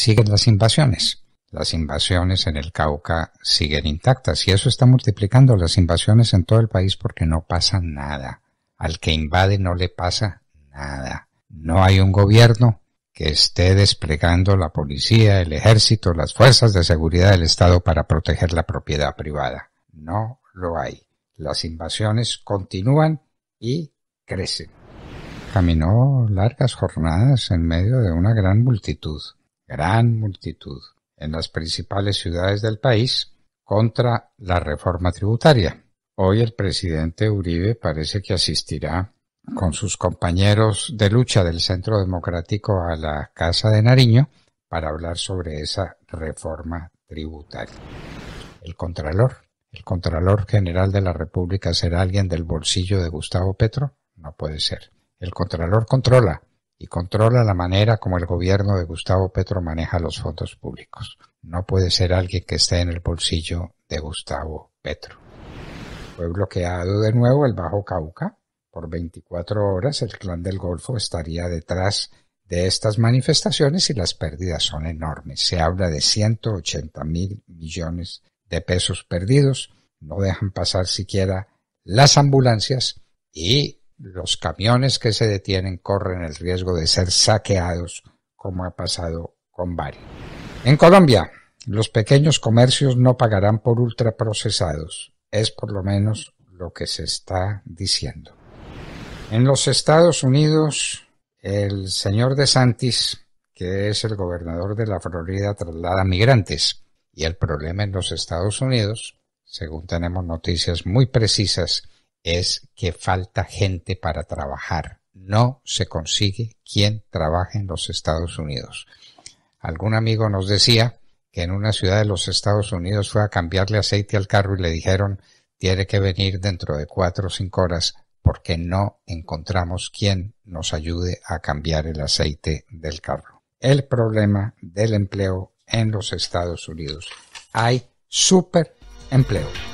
siguen las invasiones. Las invasiones en el Cauca siguen intactas y eso está multiplicando las invasiones en todo el país porque no pasa nada. Al que invade no le pasa nada. No hay un gobierno que esté desplegando la policía, el ejército, las fuerzas de seguridad del Estado para proteger la propiedad privada. No lo hay. Las invasiones continúan y crecen. Caminó largas jornadas en medio de una gran multitud gran multitud en las principales ciudades del país contra la reforma tributaria. Hoy el presidente Uribe parece que asistirá con sus compañeros de lucha del Centro Democrático a la Casa de Nariño para hablar sobre esa reforma tributaria. El Contralor. ¿El Contralor General de la República será alguien del bolsillo de Gustavo Petro? No puede ser. El Contralor controla y controla la manera como el gobierno de Gustavo Petro maneja los fondos públicos. No puede ser alguien que esté en el bolsillo de Gustavo Petro. Fue bloqueado de nuevo el Bajo Cauca. Por 24 horas el clan del Golfo estaría detrás de estas manifestaciones y las pérdidas son enormes. Se habla de 180 mil millones de pesos perdidos. No dejan pasar siquiera las ambulancias y los camiones que se detienen corren el riesgo de ser saqueados, como ha pasado con varios. En Colombia, los pequeños comercios no pagarán por ultraprocesados, es por lo menos lo que se está diciendo. En los Estados Unidos, el señor DeSantis, que es el gobernador de la Florida, traslada migrantes. Y el problema en los Estados Unidos, según tenemos noticias muy precisas, es que falta gente para trabajar. No se consigue quien trabaje en los Estados Unidos. Algún amigo nos decía que en una ciudad de los Estados Unidos fue a cambiarle aceite al carro y le dijeron tiene que venir dentro de cuatro o cinco horas porque no encontramos quien nos ayude a cambiar el aceite del carro. El problema del empleo en los Estados Unidos. Hay super empleo.